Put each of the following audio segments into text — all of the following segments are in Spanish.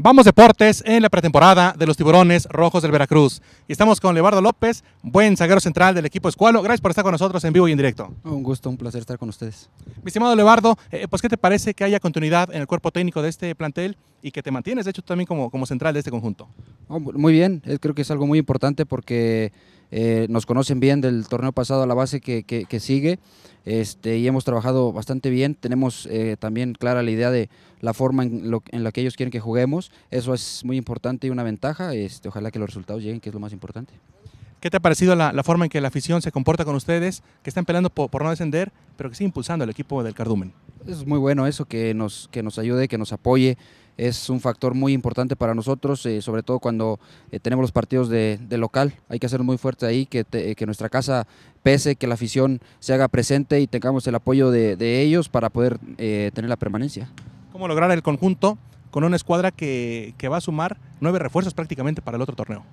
Vamos deportes en la pretemporada de los Tiburones Rojos del Veracruz. Y estamos con Levardo López, buen zaguero central del equipo Escualo. Gracias por estar con nosotros en vivo y en directo. Un gusto, un placer estar con ustedes. Mi estimado Levardo, eh, pues ¿qué te parece que haya continuidad en el cuerpo técnico de este plantel y que te mantienes, de hecho, también como, como central de este conjunto? Oh, muy bien, eh, creo que es algo muy importante porque eh, nos conocen bien del torneo pasado a la base que, sigue este, y hemos trabajado bastante bien. Tenemos eh, también clara la idea de la forma en, la que ellos quieren que juguemos. Eso es muy importante y una ventaja. Este, ojalá que los resultados lleguen, que es lo más importante. ¿Qué te ha parecido la, la forma en que la afición se comporta con ustedes, que están peleando por, no descender, pero que sigue impulsando al equipo del Cardumen? es muy bueno eso, que nos, que nos ayude, que nos apoye. Es un factor muy importante para nosotros, eh, sobre todo cuando eh, tenemos los partidos de, local. Hay que hacer muy fuerte ahí, que, que, nuestra casa pese, que la afición se haga presente y tengamos el apoyo de, ellos para poder eh, tener la permanencia. ¿Cómo lograr el conjunto con una escuadra que, que va a sumar nueve refuerzos prácticamente para el otro torneo?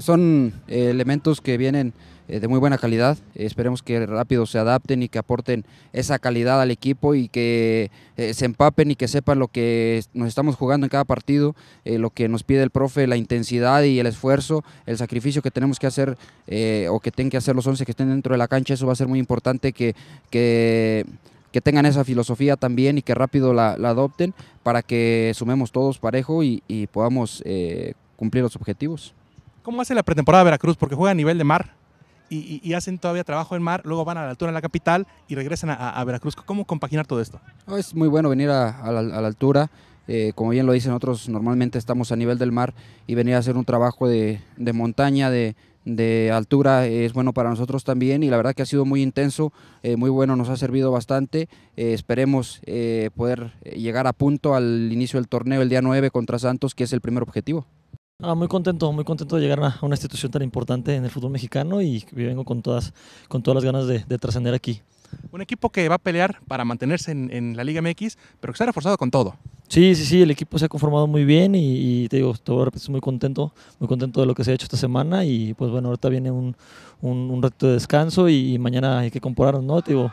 son eh, elementos que vienen eh, de muy buena calidad. Esperemos que rápido se adapten y que aporten esa calidad al equipo y que eh, se empapen y que sepan lo que nos estamos jugando en cada partido, lo que nos pide el profe, la intensidad y el esfuerzo, el sacrificio que tenemos que hacer o que tienen que hacer los 11 que estén dentro de la cancha. Eso va a ser muy importante que, tengan esa filosofía también y que rápido la, adopten para que sumemos todos parejo y, podamos cumplir los objetivos. ¿Cómo hace la pretemporada Veracruz? Porque juega a nivel de mar y, hacen todavía trabajo en mar, luego van a la altura en la capital y regresan a, Veracruz. ¿Cómo compaginar todo esto? Es muy bueno venir a, la, altura. Eh, como bien lo dicen otros, normalmente estamos a nivel del mar y venir a hacer un trabajo de, montaña, de, altura eh, es bueno para nosotros también y la verdad que ha sido muy intenso, eh, muy bueno, nos ha servido bastante. esperemos poder llegar a punto al inicio del torneo el día 9 contra Santos, que es el primer objetivo muy contento, muy contento de llegar a una institución tan importante en el fútbol mexicano y vengo con todas, con todas las ganas de, trascender aquí. Un equipo que va a pelear para mantenerse en, la Liga MX, pero que se ha reforzado con todo. Sí, sí, sí, el equipo se ha conformado muy bien y, te digo, estoy muy contento, muy contento de lo que se ha hecho esta semana y pues bueno, ahorita viene un, un, reto de descanso y, mañana hay que compararnos, ¿no? Te digo,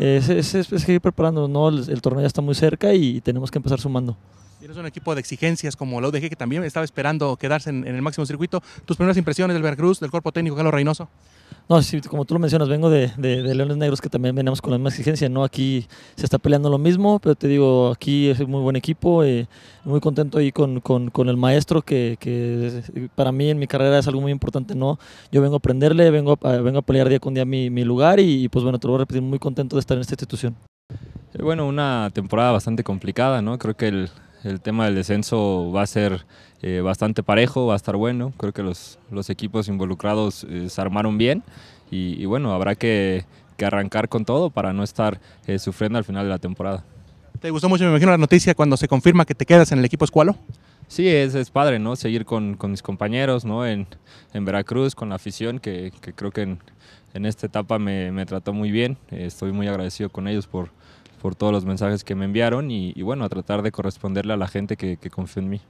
es, es, es, que seguir preparándonos, ¿no? el torneo ya está muy cerca y tenemos que empezar sumando. Eres un equipo de exigencias como la UDG que también estaba esperando quedarse en, el máximo circuito. ¿Tus primeras impresiones del Veracruz, del cuerpo técnico Carlos Reynoso? No, sí, como tú lo mencionas, vengo de, Leones Negros que también venimos con la misma exigencia, ¿no? Aquí se está peleando lo mismo, pero te digo, aquí es un muy buen equipo, eh, muy contento ahí con, el maestro que, para mí en mi carrera es algo muy importante, ¿no? Yo vengo a aprenderle, vengo a, vengo a pelear día con día mi, lugar y, y pues bueno, te lo voy a repetir, muy contento de estar en esta institución. Eh, bueno, una temporada bastante complicada, ¿no? Creo que el, el tema del descenso va a ser eh, bastante parejo, va a estar bueno. Creo que los, los equipos involucrados eh, se armaron bien y, bueno, habrá que, que, arrancar con todo para no estar eh, sufriendo al final de la temporada. ¿Te gustó mucho, me imagino, la noticia cuando se confirma que te quedas en el equipo Escualo? Sí, es, es padre, ¿no? Seguir con, con mis compañeros, ¿no? En, en, Veracruz, con la afición, que, que creo que en, en esta etapa me, me, trató muy bien. estoy muy agradecido con ellos por, por todos los mensajes que me enviaron y, bueno, a tratar de corresponderle a la gente que, que confía en mí.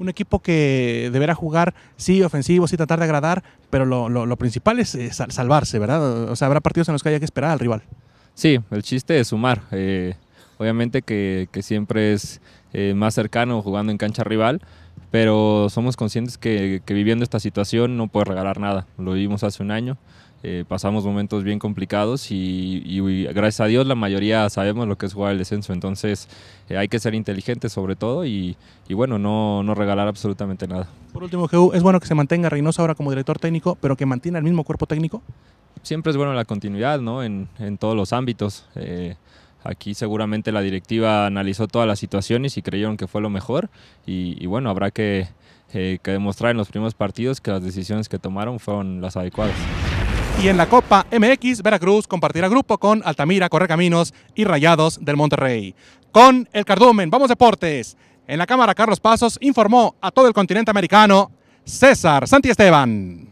Un equipo que deberá jugar, sí, ofensivo, sí, tratar de agradar, pero lo, lo, principal es, eh, salvarse, ¿verdad? O sea, habrá partidos en los que haya que esperar al rival. Sí, el chiste es sumar. Eh, obviamente que, que, siempre es eh, más cercano jugando en cancha rival, pero somos conscientes que, viviendo esta situación no puedes regalar nada. Lo vimos hace un año. Eh, pasamos momentos bien complicados y, gracias a Dios la mayoría sabemos lo que es jugar el descenso, entonces eh, hay que ser inteligentes sobre todo y, bueno, no, regalar absolutamente nada. Por último, ¿es bueno que se mantenga Reynoso ahora como director técnico, pero que mantiene el mismo cuerpo técnico? Siempre es bueno la continuidad, ¿no? En, todos los ámbitos. Eh, aquí seguramente la directiva analizó todas las situaciones y creyeron que fue lo mejor y bueno, habrá que, que demostrar en los primeros partidos que las decisiones que tomaron fueron las adecuadas. Y en la Copa MX, Veracruz compartirá grupo con Altamira, Correcaminos y Rayados del Monterrey. Con el cardumen, vamos deportes. En la cámara, Carlos Pasos informó a todo el continente americano César Santi Esteban.